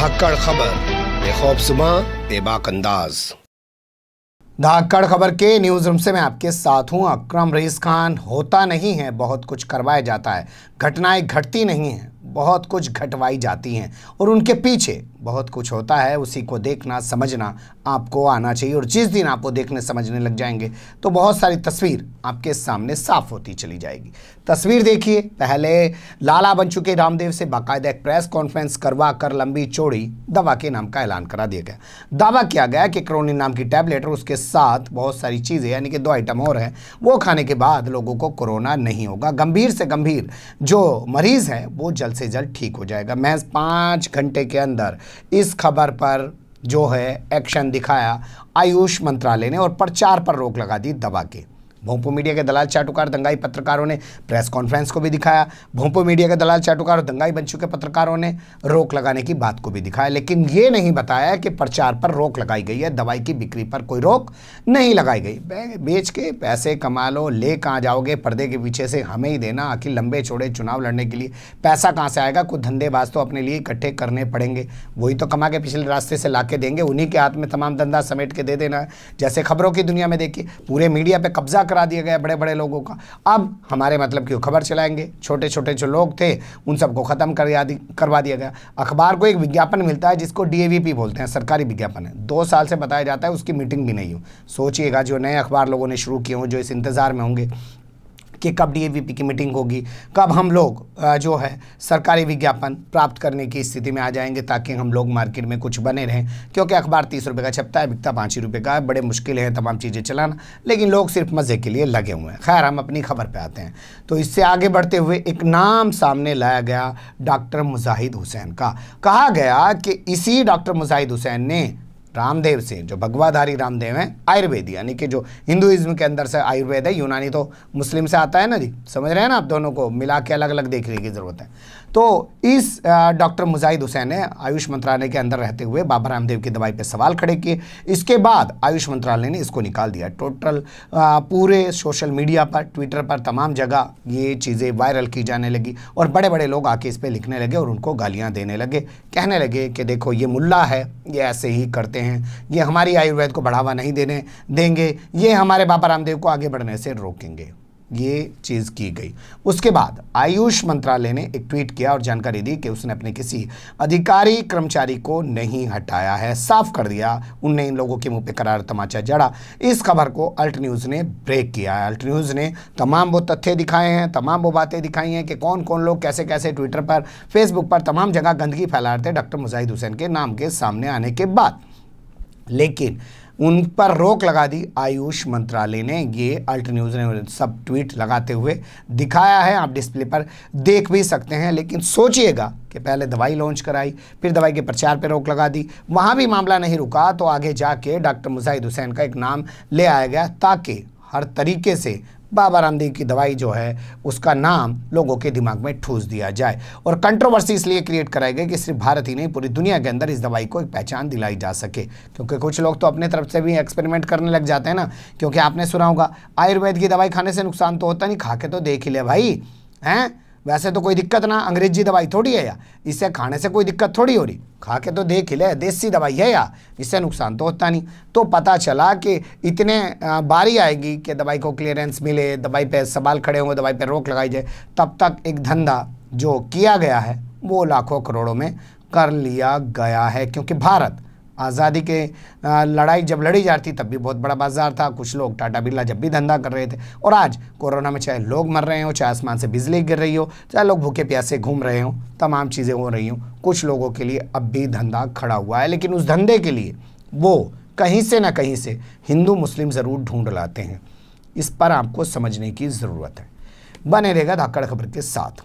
धाकड़ खबर सुबह बेबाक अंदाज धाकड़ खबर के न्यूज़ रूम से मैं आपके साथ हूं अक्रम रईस खान होता नहीं है बहुत कुछ करवाया जाता है घटनाएं घटती नहीं हैं बहुत कुछ घटवाई जाती हैं और उनके पीछे बहुत कुछ होता है उसी को देखना समझना आपको आना चाहिए और जिस दिन आप वो देखने समझने लग जाएंगे तो बहुत सारी तस्वीर आपके सामने साफ होती चली जाएगी तस्वीर देखिए पहले लाला बन चुके रामदेव से बाकायदा एक प्रेस कॉन्फ्रेंस करवा कर लंबी चौड़ी दवा के नाम का ऐलान करा दिया गया दावा किया गया कि क्रोनिन नाम की टैबलेट और उसके साथ बहुत सारी चीज़ें यानी कि दो आइटम और हैं वो खाने के बाद लोगों को कोरोना नहीं होगा गंभीर से गंभीर जो मरीज़ हैं वो जल्द से जल्द ठीक हो जाएगा महज पाँच घंटे के अंदर इस खबर पर जो है एक्शन दिखाया आयुष मंत्रालय ने और प्रचार पर रोक लगा दी दवा के भोंपू मीडिया के दलाल चाटुकार दंगाई पत्रकारों ने प्रेस कॉन्फ्रेंस को भी दिखाया भोंपू मीडिया के दलाल चाटुकार दंगाई बन चुके पत्रकारों ने रोक लगाने की बात को भी दिखाया लेकिन ये नहीं बताया कि प्रचार पर रोक लगाई गई है दवाई की बिक्री पर कोई रोक नहीं लगाई गई बेच के पैसे कमा लो ले कहाँ जाओगे पर्दे के पीछे से हमें ही देना आखिर लंबे चौड़े चुनाव लड़ने के लिए पैसा कहाँ से आएगा कुछ धंधेबाज तो अपने लिए इकट्ठे करने पड़ेंगे वही तो कमा के पिछले रास्ते से ला देंगे उन्हीं के हाथ में तमाम धंधा समेट के दे देना है जैसे खबरों की दुनिया में देखिए पूरे मीडिया पर कब्जा करा दिया गया बड़े बड़े लोगों का अब हमारे मतलब की खबर चलाएंगे छोटे छोटे जो लोग थे उन सबको ख़त्म करवा दिया गया अखबार को एक विज्ञापन मिलता है जिसको डी बोलते हैं सरकारी विज्ञापन है दो साल से बताया जाता है उसकी मीटिंग भी नहीं हो सोचिएगा जो नए अखबार लोगों ने शुरू किए हों जो इस इंतज़ार में होंगे कि कब डीएवीपी की मीटिंग होगी कब हम लोग जो है सरकारी विज्ञापन प्राप्त करने की स्थिति में आ जाएंगे ताकि हम लोग मार्केट में कुछ बने रहें क्योंकि अखबार तीस रुपये का छपता है बिकता पाँच ही रुपये का बड़े मुश्किल है तमाम चीज़ें चलाना लेकिन लोग सिर्फ मज़े के लिए लगे हुए हैं खैर हम अपनी खबर पर आते हैं तो इससे आगे बढ़ते हुए एक नाम सामने लाया गया डॉक्टर मुजाहिद हुसैन का कहा गया कि इसी डॉक्टर मुजाहिद हुसैन ने रामदेव से जो भगवाधारी रामदेव हैं आयुर्वेद यानी कि जो हिंदुइज्म के अंदर से आयुर्वेद है यूनानी तो मुस्लिम से आता है ना जी समझ रहे हैं ना आप दोनों को मिला के अलग अलग देखने की ज़रूरत है तो इस डॉक्टर मुजाहिद हुसैन ने आयुष मंत्रालय के अंदर रहते हुए बाबा रामदेव की दवाई पर सवाल खड़े किए इसके बाद आयुष मंत्रालय ने इसको निकाल दिया टोटल पूरे सोशल मीडिया पर ट्विटर पर तमाम जगह ये चीज़ें वायरल की जाने लगी और बड़े बड़े लोग आके इस पर लिखने लगे और उनको गालियाँ देने लगे कहने लगे कि देखो ये मुला है ये ऐसे ही करते हैं ये हमारी आयुर्वेद को बढ़ावा नहीं देने देंगे ये हमारे बाबा रामदेव को आगे बढ़ने से रोकेंगे ये चीज़ की गई उसके बाद आयुष मंत्रालय ने एक ट्वीट किया और जानकारी दी कि उसने अपने किसी अधिकारी कर्मचारी को नहीं हटाया है साफ कर दिया उनने इन लोगों के मुंह पे करार तमाचा जड़ा इस खबर को अल्ट न्यूज़ ने ब्रेक किया है अल्ट न्यूज़ ने तमाम वो तथ्य दिखाए हैं तमाम वो बातें दिखाई हैं कि कौन कौन लोग कैसे कैसे ट्विटर पर फेसबुक पर तमाम जगह गंदगी फैला रहे थे डॉक्टर मुजाहिद हुसैन के नाम के सामने आने के बाद लेकिन उन पर रोक लगा दी आयुष मंत्रालय ने ये अल्ट न्यूज़ ने सब ट्वीट लगाते हुए दिखाया है आप डिस्प्ले पर देख भी सकते हैं लेकिन सोचिएगा कि पहले दवाई लॉन्च कराई फिर दवाई के प्रचार पर रोक लगा दी वहाँ भी मामला नहीं रुका तो आगे जाके डॉक्टर मुजाहिद हुसैन का एक नाम ले आया गया ताकि हर तरीके से बाबा रामदेव की दवाई जो है उसका नाम लोगों के दिमाग में ठूस दिया जाए और कंट्रोवर्सी इसलिए क्रिएट कराई गई कि सिर्फ भारत ही नहीं पूरी दुनिया के अंदर इस दवाई को एक पहचान दिलाई जा सके क्योंकि कुछ लोग तो अपने तरफ से भी एक्सपेरिमेंट करने लग जाते हैं ना क्योंकि आपने सुना होगा आयुर्वेद की दवाई खाने से नुकसान तो होता नहीं खा के तो देख ही ले भाई हैं वैसे तो कोई दिक्कत ना अंग्रेजी दवाई थोड़ी है या इससे खाने से कोई दिक्कत थोड़ी हो रही खा के तो देख ले देसी दवाई है या इससे नुकसान तो होता नहीं तो पता चला कि इतने बारी आएगी कि दवाई को क्लियरेंस मिले दवाई पे सवाल खड़े होंगे दवाई पे रोक लगाई जाए तब तक एक धंधा जो किया गया है वो लाखों करोड़ों में कर लिया गया है क्योंकि भारत आज़ादी के लड़ाई जब लड़ी जाती तब भी बहुत बड़ा बाजार था कुछ लोग टाटा बिरला जब भी धंधा कर रहे थे और आज कोरोना में चाहे लोग मर रहे हो चाहे आसमान से बिजली गिर रही हो चाहे लोग भूखे प्यासे घूम रहे हों तमाम चीज़ें हो रही हों कुछ लोगों के लिए अब भी धंधा खड़ा हुआ है लेकिन उस धंधे के लिए वो कहीं से ना कहीं से हिंदू मुस्लिम ज़रूर ढूंढ लाते हैं इस पर आपको समझने की ज़रूरत है बने रहेगा धाकड़ खबर के साथ